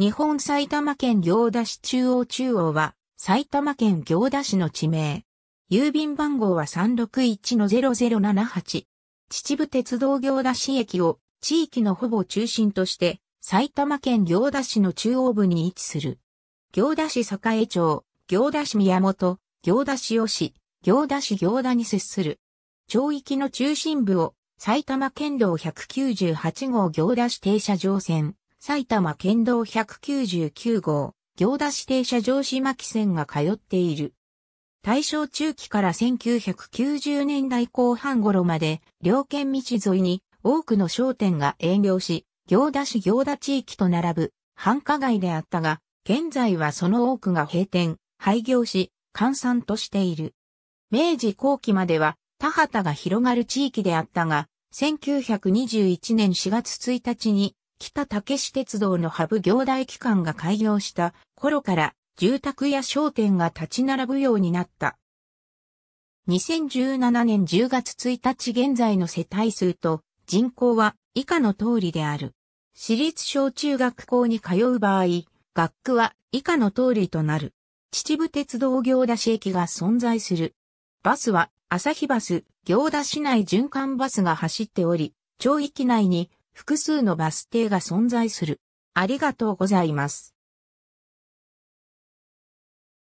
日本埼玉県行田市中央中央は埼玉県行田市の地名。郵便番号は361-0078。秩父鉄道行田市駅を地域のほぼ中心として埼玉県行田市の中央部に位置する。行田市栄町、行田市宮本、行田市吉、行田市行田に接する。町域の中心部を埼玉県道198号行田市停車場線。埼玉県道199号、行田指定車上島木線が通っている。大正中期から1990年代後半頃まで、両県道沿いに多くの商店が営業し、行田市行田地域と並ぶ繁華街であったが、現在はその多くが閉店、廃業し、閑散としている。明治後期までは田畑が広がる地域であったが、1921年4月1日に北竹市鉄道のハブ行大機関が開業した頃から住宅や商店が立ち並ぶようになった。2017年10月1日現在の世帯数と人口は以下の通りである。私立小中学校に通う場合、学区は以下の通りとなる。秩父鉄道行田市駅が存在する。バスは、朝日バス、行田市内循環バスが走っており、町域内に複数のバス停が存在する。ありがとうございます。